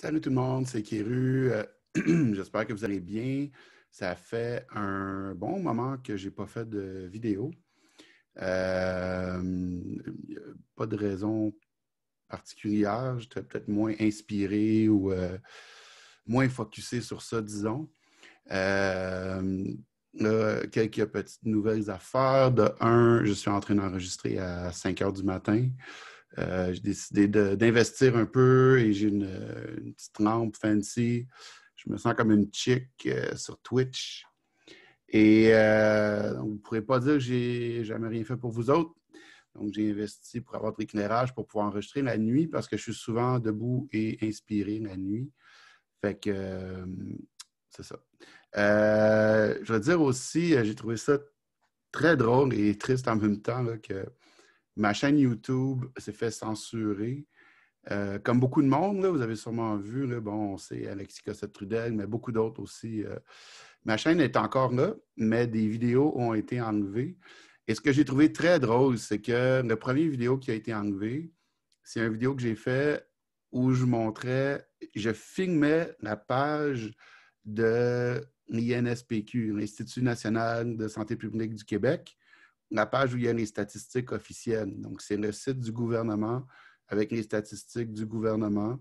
Salut tout le monde, c'est Kiru. Euh, j'espère que vous allez bien. Ça fait un bon moment que je n'ai pas fait de vidéo. Euh, pas de raison particulière. J'étais peut-être moins inspiré ou euh, moins focusé sur ça, disons. quelques petites nouvelles affaires. De un, je suis en train d'enregistrer à 5 heures du matin. Euh, j'ai décidé d'investir un peu et j'ai une, petite lampe fancy. Je me sens comme une chick euh, sur Twitch. Et euh, vous ne pourrez pas dire que j'ai jamais rien fait pour vous autres. Donc, j'ai investi pour avoir de l'éclairage pour pouvoir enregistrer la nuit parce que je suis souvent debout et inspiré la nuit. Fait que c'est ça. je veux dire aussi, j'ai trouvé ça très drôle et triste en même temps que Ma chaîne YouTube s'est fait censurer. Euh, comme beaucoup de monde, vous avez sûrement vu, bon, c'est Alexis Cossette-Trudel, mais beaucoup d'autres aussi. Euh. ma chaîne est encore là, mais des vidéos ont été enlevées. Et ce que j'ai trouvé très drôle, c'est que la première vidéo qui a été enlevée, c'est une vidéo que j'ai faite où je montrais, je filmais la page de l'INSPQ, l'Institut national de santé publique du Québec la page où il y a les statistiques officielles. Donc, c'est le site du gouvernement avec les statistiques du gouvernement.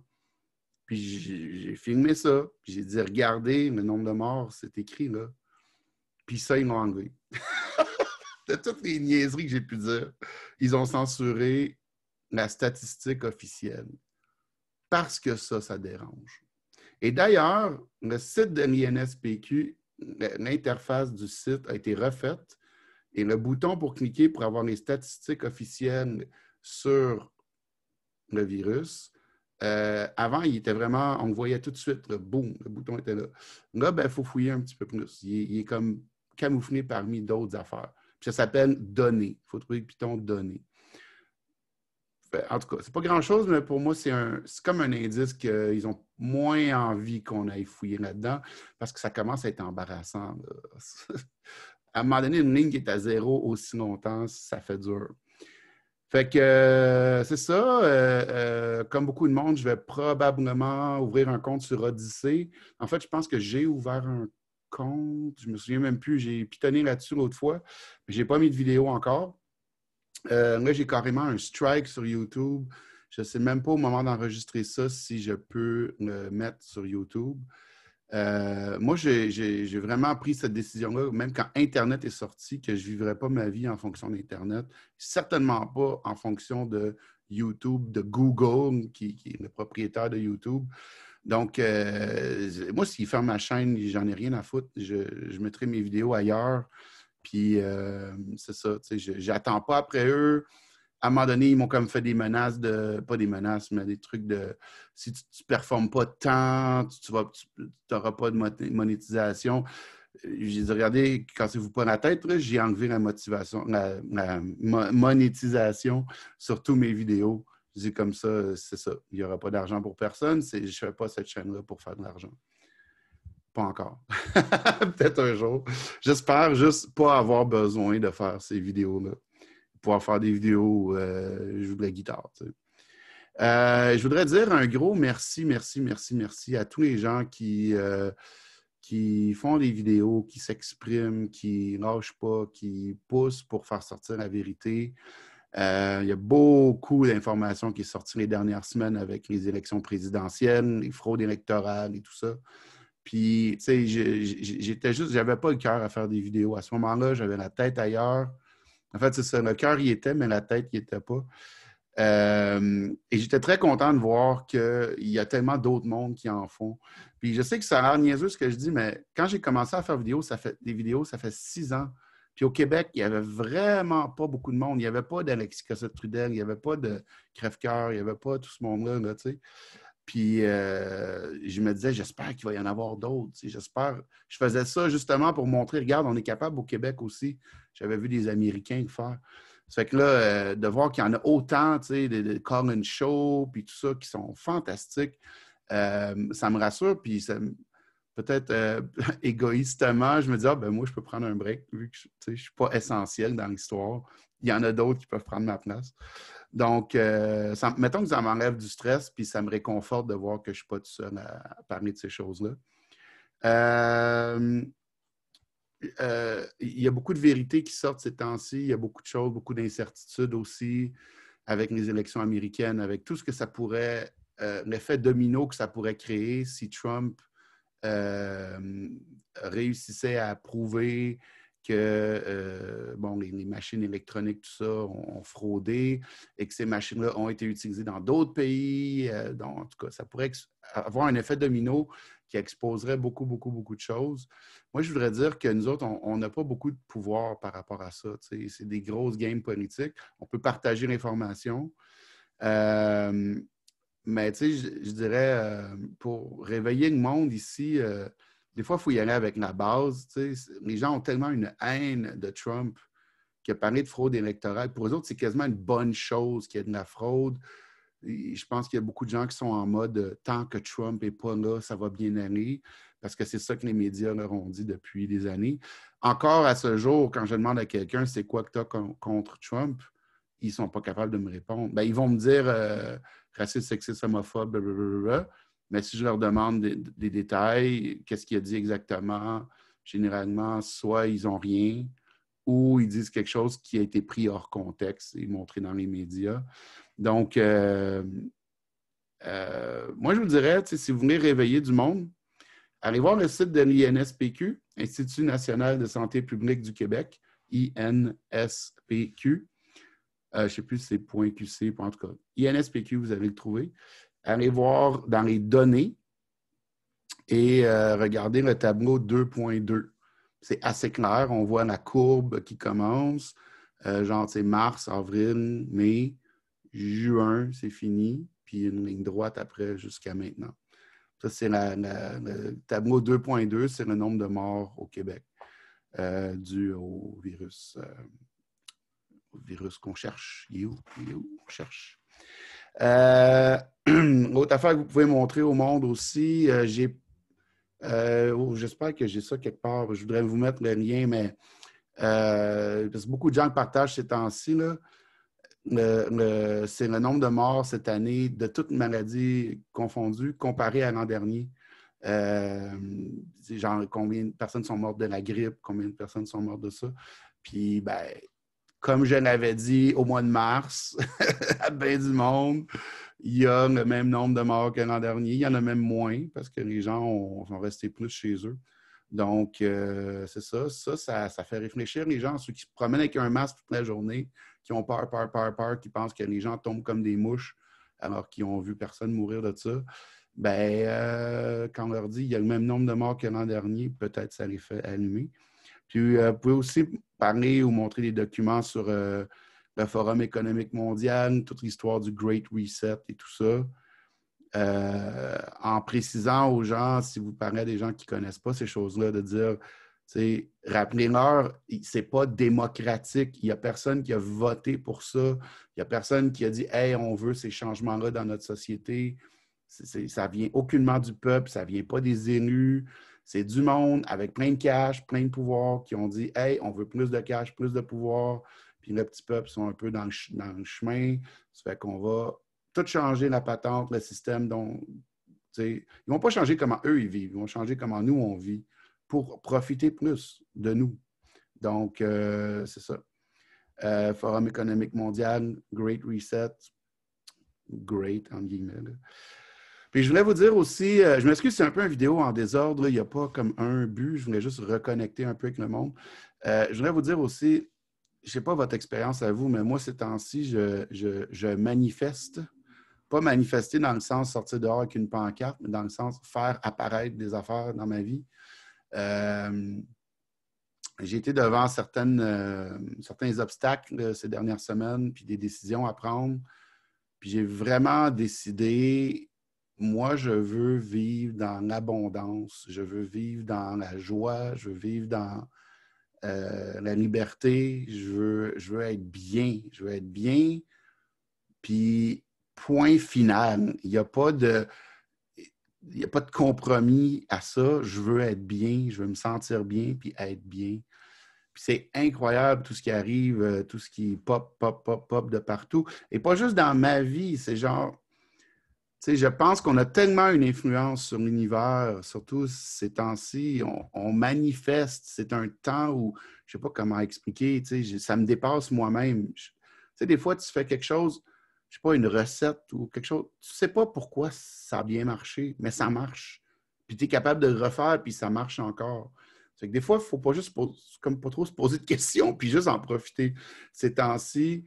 Puis j'ai filmé ça. Puis j'ai dit, regardez, le nombre de morts, c'est écrit là. Puis ça, ils m'ont enlevé. de toutes les niaiseries que j'ai pu dire, ils ont censuré la statistique officielle. Parce que ça, ça dérange. Et d'ailleurs, le site de l'INSPQ, l'interface du site a été refaite et le bouton pour cliquer pour avoir les statistiques officielles sur le virus, euh, avant, il était vraiment, on voyait tout de suite, boum, le bouton était là. Là, il ben, faut fouiller un petit peu plus. Il, est comme camouflé parmi d'autres affaires. Puis ça s'appelle données. Il faut trouver le Python données. En tout cas, ce n'est pas grand-chose, mais pour moi, c'est comme un indice qu'ils ont moins envie qu'on aille fouiller là-dedans parce que ça commence à être embarrassant. à un moment donné, une ligne qui est à zéro aussi longtemps, ça fait dur. Fait que euh, c'est ça. Euh, euh, comme beaucoup de monde, je vais probablement ouvrir un compte sur Odyssey. En fait, je pense que j'ai ouvert un compte. Je me souviens même plus. J'ai pitonné là-dessus l'autre fois. je n'ai pas mis de vidéo encore. là, j'ai carrément un strike sur YouTube. Je ne sais même pas au moment d'enregistrer ça si je peux le mettre sur YouTube. Euh, moi, j'ai vraiment pris cette décision-là, même quand Internet est sorti, que je ne vivrais pas ma vie en fonction d'Internet, certainement pas en fonction de YouTube, de Google, qui, est le propriétaire de YouTube. Donc, euh, moi, s'ils ferment ma chaîne, j'en ai rien à foutre. Je, mettrai mes vidéos ailleurs. Puis, euh, c'est ça, je n'attends pas après eux à un moment donné, ils m'ont comme fait des menaces de. Pas des menaces, mais des trucs de. Si tu ne performes pas tant, tu n'auras pas de monétisation. Euh, j'ai dit, regardez, quand c'est vous pas la tête, j'ai enlevé la motivation, la, monétisation sur tous mes vidéos. J'ai dis comme ça, c'est ça. Il n'y aura pas d'argent pour personne. Je ne fais pas cette chaîne-là pour faire de l'argent. Pas encore. Peut-être un jour. J'espère juste pas avoir besoin de faire ces vidéos-là pouvoir faire des vidéos, euh, je de la guitare. Euh, je voudrais dire un gros merci, merci, merci, merci à tous les gens qui, euh, qui font des vidéos, qui s'expriment, qui lâchent pas, qui poussent pour faire sortir la vérité. il y a beaucoup d'informations qui sont sorties les dernières semaines avec les élections présidentielles, les fraudes électorales et tout ça. Puis, tu sais, j'étais juste, j'avais pas le cœur à faire des vidéos. À ce moment-là, j'avais la tête ailleurs. En fait, c'est ça. Le cœur y était, mais la tête y était pas. Euh, et j'étais très content de voir qu'il y a tellement d'autres mondes qui en font. Puis je sais que ça a l'air niaiseux ce que je dis, mais quand j'ai commencé à faire vidéo, ça fait, des vidéos, ça fait six ans. Puis au Québec, il n'y avait vraiment pas beaucoup de monde. Il n'y avait pas d'Alexis Cossette-Trudel, il n'y avait pas de Crève-Cœur, il n'y avait pas tout ce monde-là, là, tu sais. Puis euh, je me disais, j'espère qu'il va y en avoir d'autres. J'espère. Je faisais ça justement pour montrer, regarde, on est capable au Québec aussi. J'avais vu des Américains le faire. Ça fait que là, euh, de voir qu'il y en a autant, tu sais, des, call Colin Show, puis tout ça, qui sont fantastiques, euh, ça me rassure. Puis peut-être égoïstement, je me dis, ah, ben moi, je peux prendre un break, vu que je ne suis pas essentiel dans l'histoire. Il y en a d'autres qui peuvent prendre ma place. Donc, euh, mettons que ça m'enlève du stress, puis ça me réconforte de voir que je ne suis pas tout seul à, parler de ces choses-là. Euh, euh, il y a beaucoup de vérités qui sortent ces temps-ci. Il y a beaucoup de choses, beaucoup d'incertitudes aussi avec les élections américaines, avec tout ce que ça pourrait, l'effet domino que ça pourrait créer si Trump réussissait à prouver que euh, bon, les, machines électroniques, tout ça, ont, fraudé et que ces machines-là ont été utilisées dans d'autres pays. Euh, donc, en tout cas, ça pourrait avoir un effet domino qui exposerait beaucoup, beaucoup, beaucoup de choses. Moi, je voudrais dire que nous autres, on n'a pas beaucoup de pouvoir par rapport à ça. C'est des grosses games politiques. On peut partager l'information. Euh, mais sais je, dirais, pour réveiller le monde ici, des fois, il faut y aller avec la base. Les gens ont tellement une haine de Trump a parlé de fraude électorale, pour eux autres, c'est quasiment une bonne chose qu'il y ait de la fraude. je pense qu'il y a beaucoup de gens qui sont en mode euh, tant que Trump n'est pas là, ça va bien aller, parce que c'est ça que les médias leur ont dit depuis des années. Encore à ce jour, quand je demande à quelqu'un c'est quoi que tu as contre Trump, ils ne sont pas capables de me répondre. Ben, ils vont me dire euh, raciste, sexiste, homophobe, blablabla. Mais si je leur demande des, détails, qu'est-ce qu'il a dit exactement, généralement, soit ils n'ont rien ou ils disent quelque chose qui a été pris hors contexte et montré dans les médias. Donc, euh, euh, moi, je vous dirais, si vous voulez réveiller du monde, allez voir le site de l'INSPQ, Institut national de santé publique du Québec, INSPQ. Euh, je ne sais plus si c'est .qc, en tout cas, INSPQ, vous allez le trouver allez voir dans les données et euh, regarder le tableau 2.2. C'est assez clair. On voit la courbe qui commence. Euh, genre, c'est mars, avril, mai, juin, c'est fini. Puis une ligne droite après jusqu'à maintenant. Ça, c'est le tableau 2.2, c'est le nombre de morts au Québec euh, dû au virus, au virus qu'on cherche. Il est où? Il est où? On cherche. Autre affaire que vous pouvez montrer au monde aussi, euh, j'ai. Euh, oh, j'espère que j'ai ça quelque part. Je voudrais vous mettre le lien, mais euh, parce que beaucoup de gens partagent ces temps-ci. C'est le nombre de morts cette année de toutes maladies confondues comparé à l'an dernier. genre combien de personnes sont mortes de la grippe, combien de personnes sont mortes de ça. Puis, ben, comme je l'avais dit au mois de mars, à bain du monde, il y a le même nombre de morts que l'an dernier. Il y en a même moins parce que les gens ont, sont restés plus chez eux. Donc, euh, c'est ça. ça. Ça, fait réfléchir les gens, ceux qui se promènent avec un masque toute la journée, qui ont peur, peur, peur, peur, qui pensent que les gens tombent comme des mouches alors qu'ils n'ont vu personne mourir de ça. Ben, euh, quand on leur dit il y a le même nombre de morts que l'an dernier, peut-être ça les fait allumer. Puis, euh, vous pouvez aussi parler ou montrer des documents sur le Forum économique mondial, toute l'histoire du Great Reset et tout ça. Euh, en précisant aux gens, si vous parlez à des gens qui ne connaissent pas ces choses-là, de dire, rappelez-leur, n'est pas démocratique. Il n'y a personne qui a voté pour ça. Il n'y a personne qui a dit, hey, on veut ces changements-là dans notre société. Ça ne vient aucunement du peuple, ça vient pas des élus. C'est du monde avec plein de cash, plein de pouvoir qui ont dit, hey, on veut plus de cash, plus de pouvoir puis le petit peuple sont un peu dans le, chemin. Ça fait qu'on va tout changer la patente, le système dont. Ils ne vont pas changer comment eux ils vivent, ils vont changer comment nous on vit pour profiter plus de nous. Donc, euh, c'est ça. Euh, Forum économique mondial, Great Reset, Great en guillemets. Puis je voulais vous dire aussi, euh, je m'excuse, c'est un peu une vidéo en désordre, il n'y a pas comme un but, je voulais juste reconnecter un peu avec le monde. je voulais vous dire aussi, je ne sais pas votre expérience à vous, mais moi, ces temps-ci, je, manifeste. Pas manifester dans le sens sortir dehors avec une pancarte, mais dans le sens faire apparaître des affaires dans ma vie. Euh, j'ai été devant certaines, euh, certains obstacles euh, ces dernières semaines, puis des décisions à prendre. Puis j'ai vraiment décidé, moi, je veux vivre dans l'abondance, je veux vivre dans la joie, je veux vivre dans euh, la liberté, je veux, je veux être bien, je veux être bien, puis point final. Il n'y a pas de... a pas de compromis à ça. Je veux être bien, je veux me sentir bien, puis être bien. Puis c'est incroyable tout ce qui arrive, euh, tout ce qui pop, pop, pop, pop de partout. Et pas juste dans ma vie, c'est genre sais, je pense qu'on a tellement une influence sur l'univers, surtout ces temps-ci, on, manifeste. C'est un temps où, je ne sais pas comment expliquer, ça me dépasse moi-même. des fois, tu fais quelque chose, je ne sais pas, une recette ou quelque chose, tu ne sais pas pourquoi ça a bien marché, mais ça marche. Puis tu es capable de le refaire, puis ça marche encore. Que des fois, il ne faut pas juste, pas trop se poser de questions, puis juste en profiter. Ces temps-ci,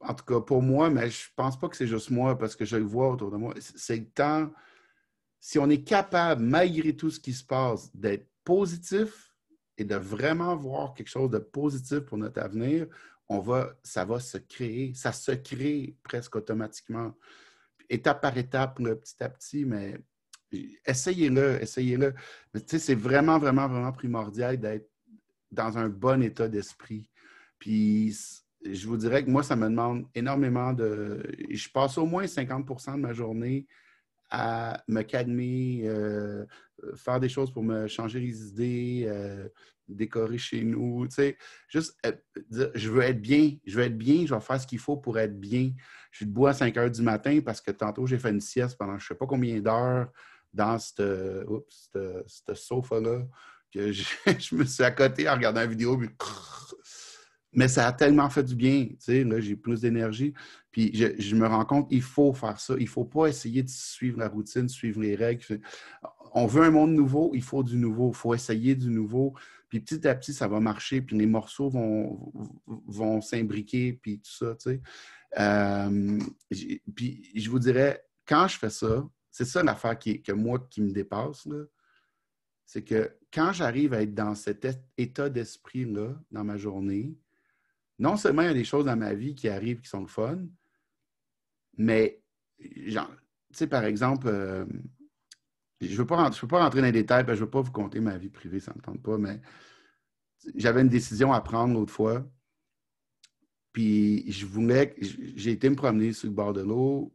en tout cas pour moi, mais je ne pense pas que c'est juste moi parce que je le vois autour de moi, c'est le temps, si on est capable, malgré tout ce qui se passe, d'être positif et de vraiment voir quelque chose de positif pour notre avenir, on va, ça va se créer, ça se crée presque automatiquement, étape par étape, petit à petit, mais essayez-le, essayez-le. Tu sais, c'est vraiment, vraiment, vraiment primordial d'être dans un bon état d'esprit. Puis je vous dirais que moi, ça me demande énormément de. Je passe au moins 50 de ma journée à me calmer, euh, faire des choses pour me changer les idées, euh, décorer chez nous, tu sais, juste euh, je veux être bien, je veux être bien, je vais faire ce qu'il faut pour être bien. Je suis debout à 5 heures du matin parce que tantôt j'ai fait une sieste pendant je ne sais pas combien d'heures dans ce sofa-là que je, me suis accoté en regardant la vidéo, mais ça a tellement fait du bien. Tu sais, j'ai plus d'énergie. Puis je, me rends compte, il faut faire ça. Il ne faut pas essayer de suivre la routine, suivre les règles. On veut un monde nouveau, il faut du nouveau. Il faut essayer du nouveau. Puis petit à petit, ça va marcher. Puis les morceaux vont, vont s'imbriquer, puis tout ça, tu sais. Euh, puis je vous dirais, quand je fais ça, c'est ça l'affaire qui, que moi qui me dépasse, là. C'est que quand j'arrive à être dans cet état d'esprit-là, dans ma journée, non seulement il y a des choses dans ma vie qui arrivent qui sont le fun, mais genre, tu sais, par exemple, euh, je ne veux, pas rentrer dans les détails, je ne veux pas vous compter ma vie privée, ça ne me tente pas, mais j'avais une décision à prendre l'autre fois. Puis je voulais, j'ai été me promener sur le bord de l'eau.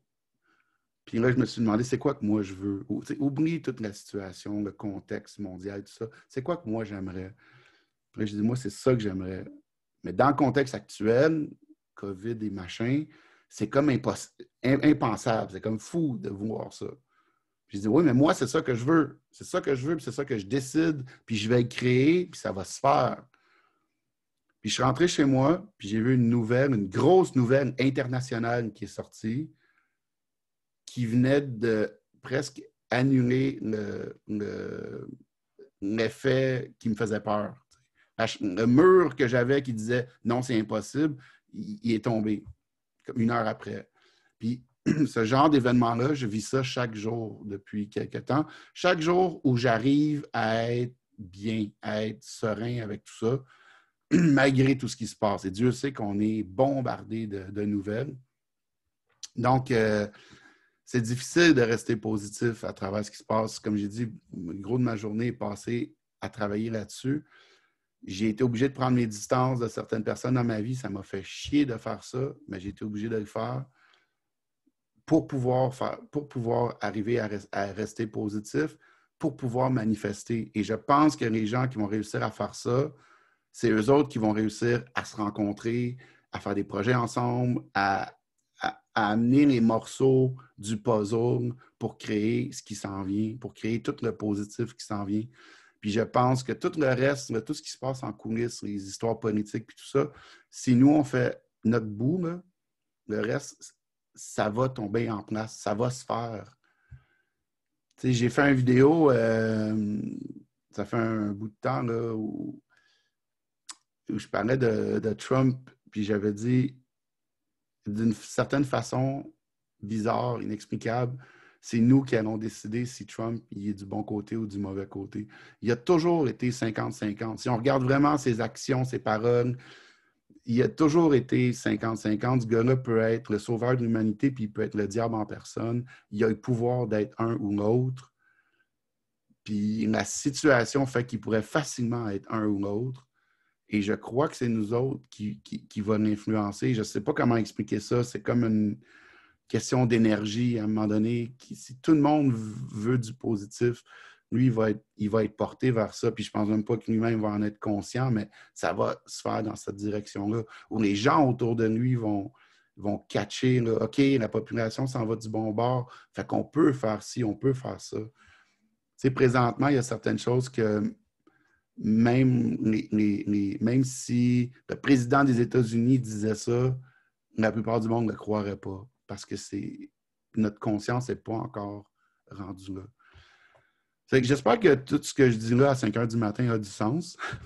Puis là, je me suis demandé, c'est quoi que moi je veux? Ou, oublie toute la situation, le contexte mondial, tout ça. C'est quoi que moi j'aimerais? Puis je dis, moi, c'est ça que j'aimerais. Mais dans le contexte actuel, COVID et machin, c'est comme impensable. C'est comme fou de voir ça. Puis je dis, oui, mais moi, c'est ça que je veux. C'est ça que je veux, puis c'est ça que je décide, puis je vais créer, puis ça va se faire. Puis je suis rentré chez moi, puis j'ai vu une nouvelle, une grosse nouvelle internationale qui est sortie, qui venait de presque annuler l'effet qui me faisait peur le mur que j'avais qui disait non, c'est impossible, il, est tombé, une heure après. Puis ce genre d'événement-là, je vis ça chaque jour depuis quelques temps. Chaque jour où j'arrive à être bien, à être serein avec tout ça, malgré tout ce qui se passe. Et Dieu sait qu'on est bombardé de, nouvelles. Donc, euh, c'est difficile de rester positif à travers ce qui se passe. Comme j'ai dit, le gros de ma journée est passé à travailler là-dessus j'ai été obligé de prendre mes distances de certaines personnes dans ma vie. Ça m'a fait chier de faire ça, mais j'ai été obligé de le faire pour pouvoir, pour pouvoir arriver à, rester positif, pour pouvoir manifester. Et je pense que les gens qui vont réussir à faire ça, c'est eux autres qui vont réussir à se rencontrer, à faire des projets ensemble, à amener les morceaux du puzzle pour créer ce qui s'en vient, pour créer tout le positif qui s'en vient. Puis je pense que tout le reste, tout ce qui se passe en coulisses, les histoires politiques, puis tout ça, si nous, on fait notre bout, le reste, ça va tomber en place, ça va se faire. J'ai fait une vidéo, euh, ça fait un bout de temps, où, je parlais de Trump, puis j'avais dit, d'une certaine façon bizarre, inexplicable, c'est nous qui allons décider si Trump il est du bon côté ou du mauvais côté. Il a toujours été 50-50. Si on regarde vraiment ses actions, ses paroles, il a toujours été 50-50. Ce gars peut être le sauveur de l'humanité, puis il peut être le diable en personne. Il a le pouvoir d'être un ou l'autre. Puis la situation fait qu'il pourrait facilement être un ou l'autre. Et je crois que c'est nous autres qui, qui, qui va l'influencer. Je ne sais pas comment expliquer ça. C'est comme une, question d'énergie à un moment donné. si tout le monde veut du positif, lui, il va être, porté vers ça. Puis je pense même pas que lui-même va en être conscient, mais ça va se faire dans cette direction-là, où les gens autour de lui vont, vont catcher, OK, la population s'en va du bon bord, fait qu'on peut faire ci, on peut faire ça. Tu sais, présentement, il y a certaines choses que même, même si le président des États-Unis disait ça, la plupart du monde ne croirait pas parce que c'est notre conscience n'est pas encore rendue là. j'espère que tout ce que je dis là à 5 heures du matin a du sens.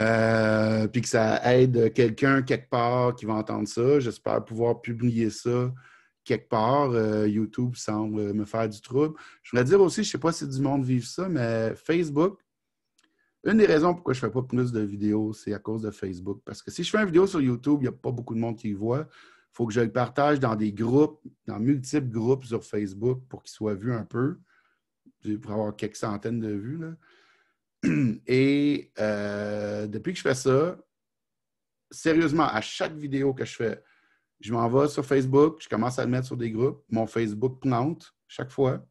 Euh, puis que ça aide quelqu'un quelque part qui va entendre ça. J'espère pouvoir publier ça quelque part. Euh, YouTube semble me faire du trouble. Je voudrais dire aussi, je ne sais pas si du monde vive ça, mais Facebook, une des raisons pourquoi je ne fais pas plus de vidéos, c'est à cause de Facebook. Parce que si je fais une vidéo sur YouTube, il n'y a pas beaucoup de monde qui le voit. Il faut que je le partage dans des groupes, dans multiples groupes sur Facebook pour qu'il soit vu un peu. Pour avoir quelques centaines de vues. Et euh, depuis que je fais ça, sérieusement, à chaque vidéo que je fais, je m'en vais sur Facebook, je commence à le mettre sur des groupes. Mon Facebook plante chaque fois.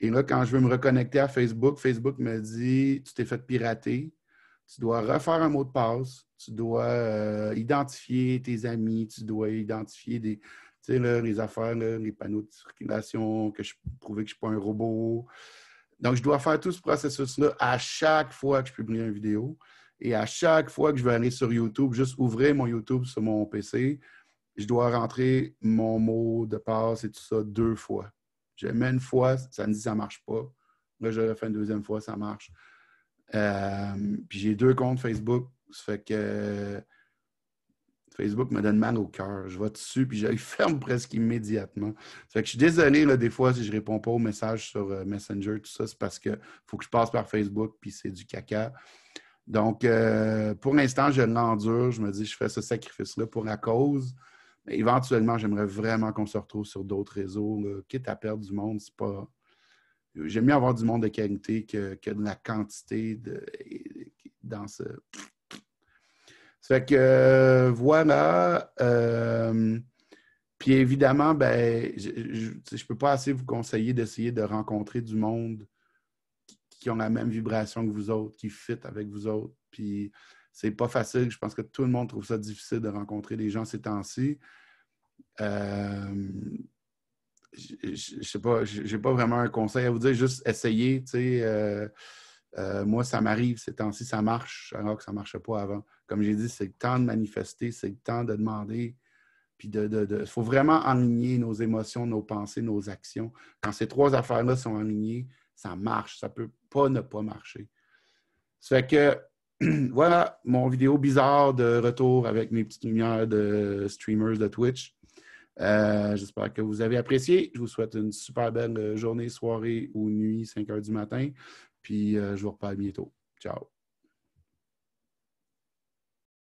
Et là, quand je veux me reconnecter à Facebook, Facebook me dit Tu t'es fait pirater, tu dois refaire un mot de passe, tu dois euh, identifier tes amis, tu dois identifier des, les affaires, les panneaux de circulation, que je prouve que je ne suis pas un robot. Donc, je dois faire tout ce processus-là à chaque fois que je publie une vidéo. Et à chaque fois que je vais aller sur YouTube, juste ouvrir mon YouTube sur mon PC, je dois rentrer mon mot de passe et tout ça deux fois. J'ai mets une fois, ça me dit ça ne marche pas. Là, je refais une deuxième fois, ça marche. Euh, puis j'ai deux comptes Facebook. Ça fait que Facebook me donne mal au cœur. Je vais dessus, puis je ferme presque immédiatement. fait que je suis désolé, là, des fois, si je ne réponds pas aux messages sur euh, Messenger, tout ça, c'est parce qu'il faut que je passe par Facebook, puis c'est du caca. Donc, euh, pour l'instant, je l'endure. Je me dis, je fais ce sacrifice-là pour la cause éventuellement, j'aimerais vraiment qu'on se retrouve sur d'autres réseaux. Quitte à perdre du monde, c'est pas. J'aime mieux avoir du monde de qualité que, de la quantité de, dans ce. Ça fait que euh, voilà. Euh, puis évidemment, ben, je ne peux pas assez vous conseiller d'essayer de rencontrer du monde qui, qui ont la même vibration que vous autres, qui fit avec vous autres. Puis c'est pas facile. Je pense que tout le monde trouve ça difficile de rencontrer des gens ces temps-ci. Euh, je sais pas, j'ai pas vraiment un conseil à vous dire, juste essayez. Euh, euh, moi, ça m'arrive ces temps-ci, ça marche, alors que ça ne marchait pas avant. Comme j'ai dit, c'est le temps de manifester, c'est le temps de demander. Il de, faut vraiment aligner nos émotions, nos pensées, nos actions. Quand ces trois affaires-là sont alignées, ça marche. Ça ne peut pas ne pas marcher. Ça fait que voilà mon vidéo bizarre de retour avec mes petites lumières de streamers de Twitch. Euh, j'espère que vous avez apprécié. Je vous souhaite une super belle euh, journée, soirée ou nuit, 5 heures du matin. Puis euh, je vous reparle bientôt. Ciao.